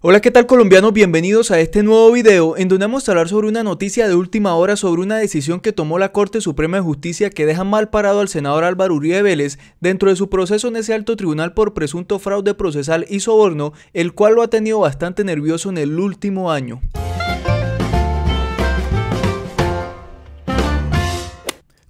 Hola qué tal colombianos, bienvenidos a este nuevo video en donde vamos a hablar sobre una noticia de última hora sobre una decisión que tomó la Corte Suprema de Justicia que deja mal parado al senador Álvaro Uribe Vélez dentro de su proceso en ese alto tribunal por presunto fraude procesal y soborno, el cual lo ha tenido bastante nervioso en el último año.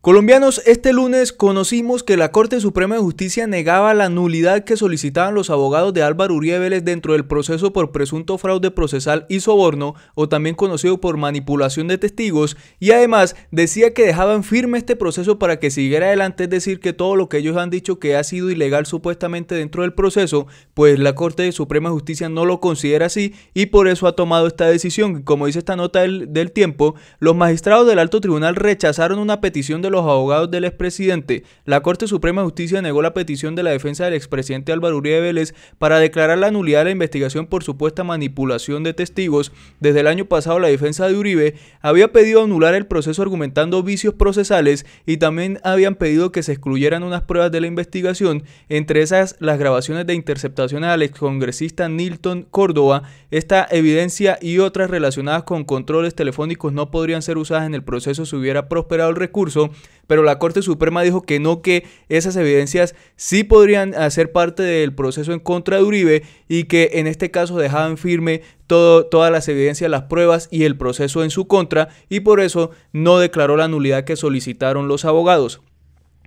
Colombianos, este lunes conocimos que la Corte Suprema de Justicia negaba la nulidad que solicitaban los abogados de Álvaro Uribe Vélez dentro del proceso por presunto fraude procesal y soborno, o también conocido por manipulación de testigos, y además decía que dejaban firme este proceso para que siguiera adelante, es decir, que todo lo que ellos han dicho que ha sido ilegal supuestamente dentro del proceso, pues la Corte Suprema de Justicia no lo considera así y por eso ha tomado esta decisión. Como dice esta nota del, del tiempo, los magistrados del Alto Tribunal rechazaron una petición de los abogados del expresidente, la Corte Suprema de Justicia negó la petición de la defensa del expresidente Álvaro Uribe Vélez para declarar la nulidad de la investigación por supuesta manipulación de testigos. Desde el año pasado, la defensa de Uribe había pedido anular el proceso argumentando vicios procesales y también habían pedido que se excluyeran unas pruebas de la investigación, entre esas las grabaciones de interceptaciones al excongresista Nilton Córdoba. Esta evidencia y otras relacionadas con controles telefónicos no podrían ser usadas en el proceso si hubiera prosperado el recurso pero la Corte Suprema dijo que no, que esas evidencias sí podrían hacer parte del proceso en contra de Uribe y que en este caso dejaban firme todo, todas las evidencias, las pruebas y el proceso en su contra y por eso no declaró la nulidad que solicitaron los abogados.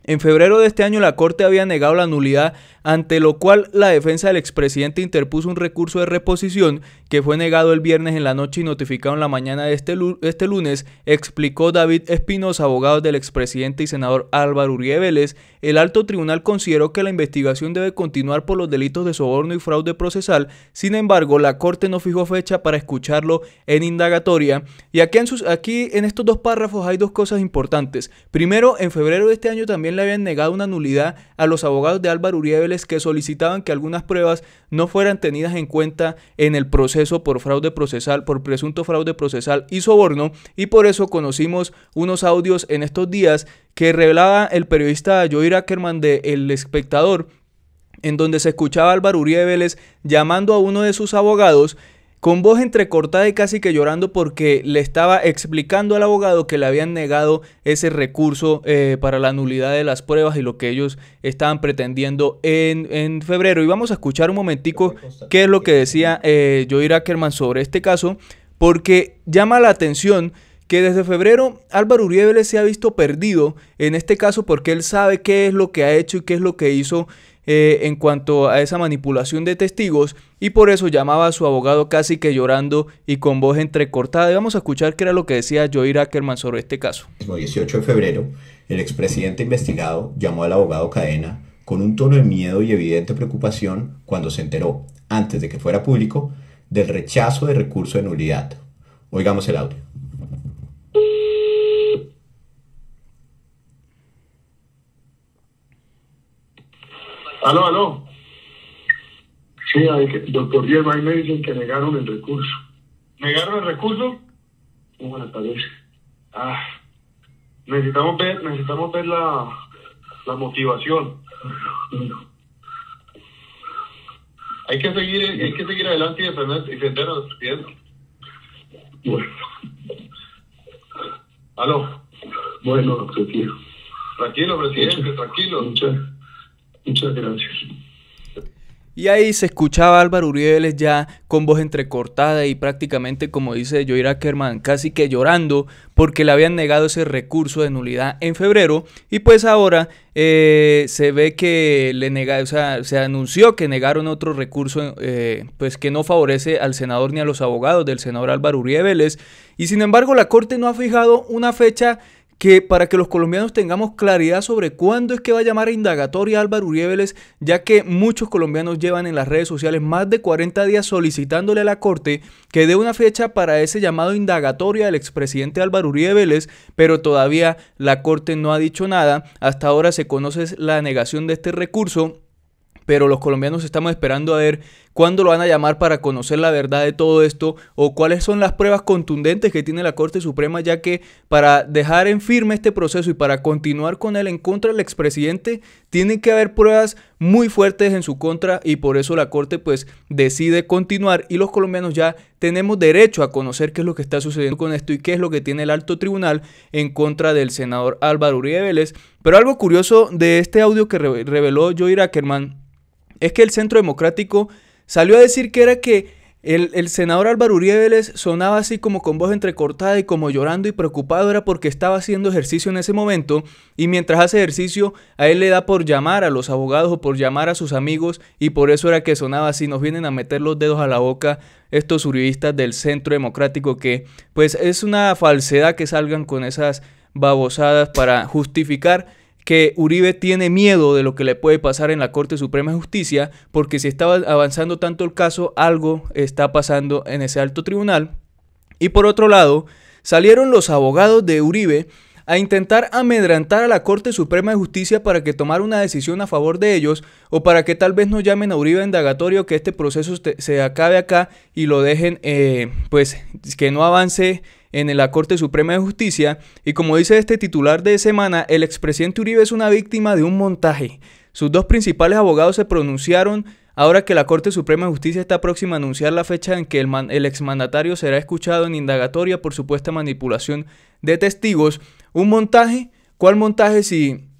En febrero de este año la Corte había negado la nulidad, ante lo cual la defensa del expresidente interpuso un recurso de reposición que fue negado el viernes en la noche y notificado en la mañana de este, este lunes, explicó David Espinosa, abogado del expresidente y senador Álvaro Uribe Vélez. El alto tribunal consideró que la investigación debe continuar por los delitos de soborno y fraude procesal, sin embargo la Corte no fijó fecha para escucharlo en indagatoria. Y aquí en, sus, aquí en estos dos párrafos hay dos cosas importantes. Primero, en febrero de este año también le habían negado una nulidad a los abogados de Álvaro Uribe Vélez que solicitaban que algunas pruebas no fueran tenidas en cuenta en el proceso por fraude procesal, por presunto fraude procesal y soborno, y por eso conocimos unos audios en estos días que revelaba el periodista Joir Ackerman de El Espectador, en donde se escuchaba Álvaro Uribe Vélez llamando a uno de sus abogados con voz entrecortada y casi que llorando porque le estaba explicando al abogado que le habían negado ese recurso eh, para la nulidad de las pruebas y lo que ellos estaban pretendiendo en, febrero. Y vamos a escuchar un momentico qué es lo que decía eh, Ackerman sobre este caso, porque llama la atención que desde febrero Álvaro Uribe se ha visto perdido en este caso porque él sabe qué es lo que ha hecho y qué es lo que hizo eh, en cuanto a esa manipulación de testigos y por eso llamaba a su abogado casi que llorando y con voz entrecortada. Y vamos a escuchar qué era lo que decía Joey Ackerman sobre este caso. El 18 de febrero, el expresidente investigado llamó al abogado Cadena con un tono de miedo y evidente preocupación cuando se enteró, antes de que fuera público, del rechazo de recurso de nulidad. Oigamos el audio. Aló, aló. Sí, hay que, doctor Diego, ahí me dicen que negaron el recurso. ¿Negaron el recurso? ¿Cómo le parece? Ah, necesitamos ver, necesitamos ver la, la motivación. Hay que seguir, hay que seguir adelante y defender, a los Bueno. Aló. Bueno, tranquilo. Tranquilo, presidente, tranquilo. Muchas Muchas gracias. Y ahí se escuchaba a Álvaro Vélez ya con voz entrecortada y prácticamente, como dice Joira Kerman, casi que llorando porque le habían negado ese recurso de nulidad en febrero. Y pues ahora eh, se ve que le nega, o sea, se anunció que negaron otro recurso eh, pues que no favorece al senador ni a los abogados del senador Álvaro Uribe Vélez. Y sin embargo, la Corte no ha fijado una fecha que para que los colombianos tengamos claridad sobre cuándo es que va a llamar a indagatoria Álvaro Uribe ya que muchos colombianos llevan en las redes sociales más de 40 días solicitándole a la Corte que dé una fecha para ese llamado indagatoria del expresidente Álvaro Uribe pero todavía la Corte no ha dicho nada. Hasta ahora se conoce la negación de este recurso pero los colombianos estamos esperando a ver cuándo lo van a llamar para conocer la verdad de todo esto o cuáles son las pruebas contundentes que tiene la Corte Suprema, ya que para dejar en firme este proceso y para continuar con él en contra del expresidente, tienen que haber pruebas muy fuertes en su contra y por eso la Corte pues decide continuar y los colombianos ya tenemos derecho a conocer qué es lo que está sucediendo con esto y qué es lo que tiene el alto tribunal en contra del senador Álvaro Uribe Vélez. Pero algo curioso de este audio que reveló Joy Ackerman es que el Centro Democrático salió a decir que era que el, senador Álvaro Uribe sonaba así como con voz entrecortada y como llorando y preocupado era porque estaba haciendo ejercicio en ese momento y mientras hace ejercicio a él le da por llamar a los abogados o por llamar a sus amigos y por eso era que sonaba así, nos vienen a meter los dedos a la boca estos uribistas del centro democrático que pues es una falsedad que salgan con esas babosadas para justificar que Uribe tiene miedo de lo que le puede pasar en la Corte Suprema de Justicia, porque si estaba avanzando tanto el caso, algo está pasando en ese alto tribunal. Y por otro lado, salieron los abogados de Uribe a intentar amedrantar a la Corte Suprema de Justicia para que tomara una decisión a favor de ellos o para que tal vez no llamen a Uribe a indagatorio, que este proceso se acabe acá y lo dejen, eh, pues que no avance en la Corte Suprema de Justicia y como dice este titular de semana, el expresidente Uribe es una víctima de un montaje. Sus dos principales abogados se pronunciaron ahora que la Corte Suprema de Justicia está próxima a anunciar la fecha en que el, exmandatario será escuchado en indagatoria por supuesta manipulación de testigos. Un montaje, ¿cuál montaje si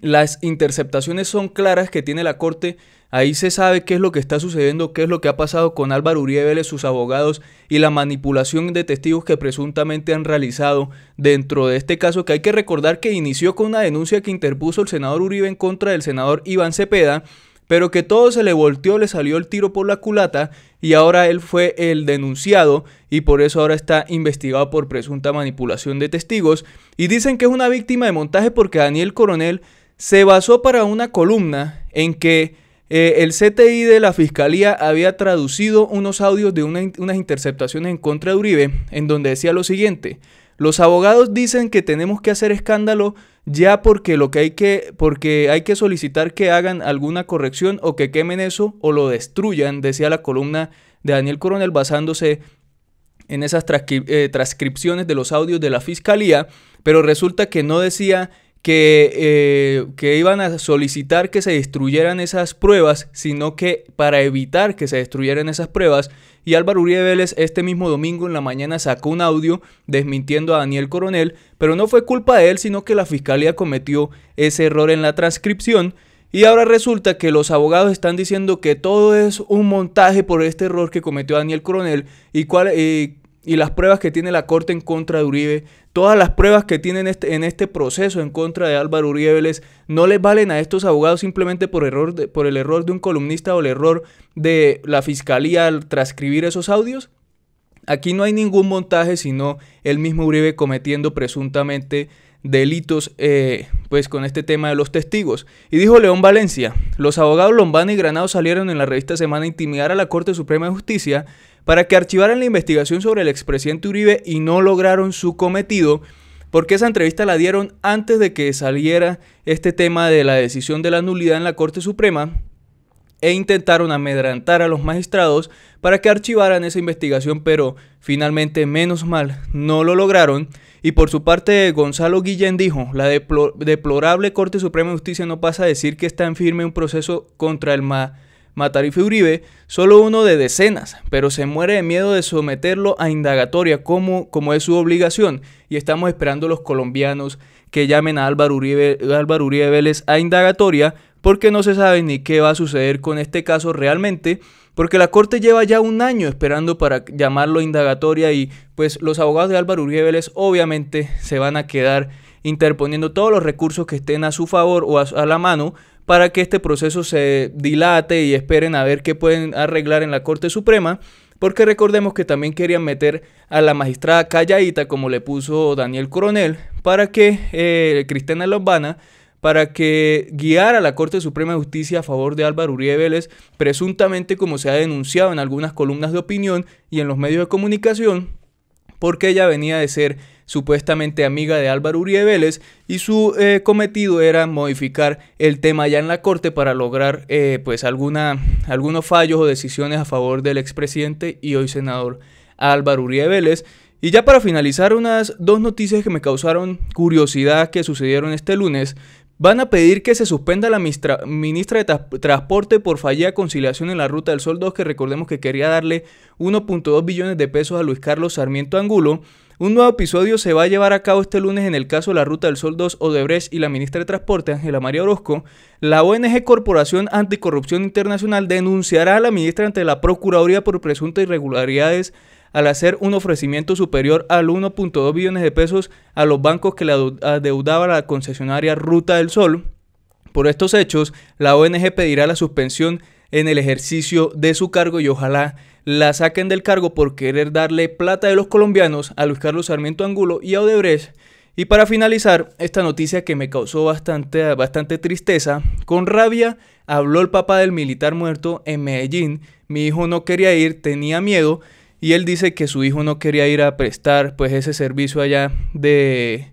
las interceptaciones son claras que tiene la Corte. Ahí se sabe qué es lo que está sucediendo, qué es lo que ha pasado con Álvaro Uribe sus abogados y la manipulación de testigos que presuntamente han realizado dentro de este caso que hay que recordar que inició con una denuncia que interpuso el senador Uribe en contra del senador Iván Cepeda, pero que todo se le volteó, le salió el tiro por la culata y ahora él fue el denunciado y por eso ahora está investigado por presunta manipulación de testigos y dicen que es una víctima de montaje porque Daniel Coronel se basó para una columna en que eh, el CTI de la Fiscalía había traducido unos audios de unas interceptaciones en contra de Uribe, en donde decía lo siguiente, los abogados dicen que tenemos que hacer escándalo ya porque, lo que hay que, porque hay que solicitar que hagan alguna corrección o que quemen eso o lo destruyan, decía la columna de Daniel Coronel basándose en esas eh, transcripciones de los audios de la Fiscalía, pero resulta que no decía eh, que, iban a solicitar que se destruyeran esas pruebas, sino que para evitar que se destruyeran esas pruebas, y Álvaro Uribe Vélez este mismo domingo en la mañana sacó un audio desmintiendo a Daniel Coronel, pero no fue culpa de él, sino que la fiscalía cometió ese error en la transcripción. Y ahora resulta que los abogados están diciendo que todo es un montaje por este error que cometió Daniel Coronel y, cual, y las pruebas que tiene la Corte en contra de Uribe, todas las pruebas que tienen este, en este proceso en contra de Álvaro Uribe no les valen a estos abogados simplemente por, error por el error de un columnista o el error de la fiscalía al transcribir esos audios. Aquí no hay ningún montaje, sino el mismo Uribe cometiendo presuntamente delitos eh, pues con este tema de los testigos. Y dijo León Valencia, los abogados Lombana y Granado salieron en la revista Semana a intimidar a la Corte Suprema de Justicia para que archivaran la investigación sobre el expresidente Uribe y no lograron su cometido porque esa entrevista la dieron antes de que saliera este tema de la decisión de la nulidad en la Corte Suprema e intentaron amedrantar a los magistrados para que archivaran esa investigación, pero finalmente, menos mal, no lo lograron y por su parte, Gonzalo Guillén dijo, la deplorable Corte Suprema de Justicia no pasa a decir que está en firme un proceso contra el Matarife Uribe, solo uno de decenas, pero se muere de miedo de someterlo a indagatoria como, como es su obligación y estamos esperando los colombianos que llamen a Álvaro Uribe, Álvaro Uribe Vélez a indagatoria porque no se sabe ni qué va a suceder con este caso realmente, porque la Corte lleva ya un año esperando para llamarlo indagatoria y pues los abogados de Álvaro Uribe obviamente se van a quedar interponiendo todos los recursos que estén a su favor o a, la mano para que este proceso se dilate y esperen a ver qué pueden arreglar en la Corte Suprema porque recordemos que también querían meter a la magistrada calladita, como le puso Daniel Coronel, para que eh, Cristina Lombana para que guiara a la Corte Suprema de Justicia a favor de Álvaro Uribe Vélez, presuntamente como se ha denunciado en algunas columnas de opinión y en los medios de comunicación, porque ella venía de ser supuestamente amiga de Álvaro Uribe Vélez y su eh, cometido era modificar el tema ya en la corte para lograr eh, pues alguna, algunos fallos o decisiones a favor del expresidente y hoy senador Álvaro Uribe Vélez. Y ya para finalizar, unas dos noticias que me causaron curiosidad que sucedieron este lunes. Van a pedir que se suspenda la ministra, de Transporte por fallida conciliación en la Ruta del Sol 2, que recordemos que quería darle 1.2 billones de pesos a Luis Carlos Sarmiento Angulo. Un nuevo episodio se va a llevar a cabo este lunes en el caso de la Ruta del Sol 2, Odebrecht y la ministra de Transporte, Ángela María Orozco. La ONG Corporación Anticorrupción Internacional denunciará a la ministra ante la Procuraduría por presuntas irregularidades al hacer un ofrecimiento superior al 1.2 billones de pesos a los bancos que le adeudaba la concesionaria Ruta del Sol. Por estos hechos, la ONG pedirá la suspensión en el ejercicio de su cargo y ojalá la saquen del cargo por querer darle plata de los colombianos a Luis Carlos Sarmiento Angulo y a Odebrecht. Y para finalizar, esta noticia que me causó bastante, bastante tristeza, con rabia habló el papá del militar muerto en Medellín, mi hijo no quería ir, tenía miedo, y él dice que su hijo no quería ir a prestar pues ese servicio allá de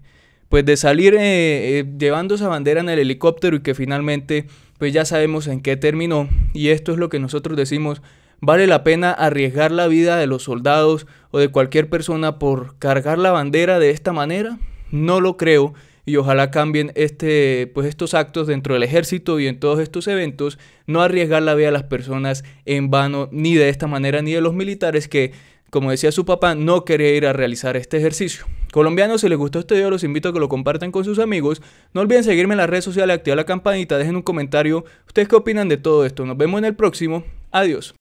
pues de salir eh, eh, llevando esa bandera en el helicóptero y que finalmente pues ya sabemos en qué terminó y esto es lo que nosotros decimos vale la pena arriesgar la vida de los soldados o de cualquier persona por cargar la bandera de esta manera no lo creo y ojalá cambien este, pues estos actos dentro del ejército y en todos estos eventos, no arriesgar la vida de las personas en vano, ni de esta manera, ni de los militares que, como decía su papá, no quería ir a realizar este ejercicio. Colombianos, si les gustó este video, los invito a que lo compartan con sus amigos. No olviden seguirme en las redes sociales, activar la campanita, dejen un comentario. ¿Ustedes qué opinan de todo esto? Nos vemos en el próximo. Adiós.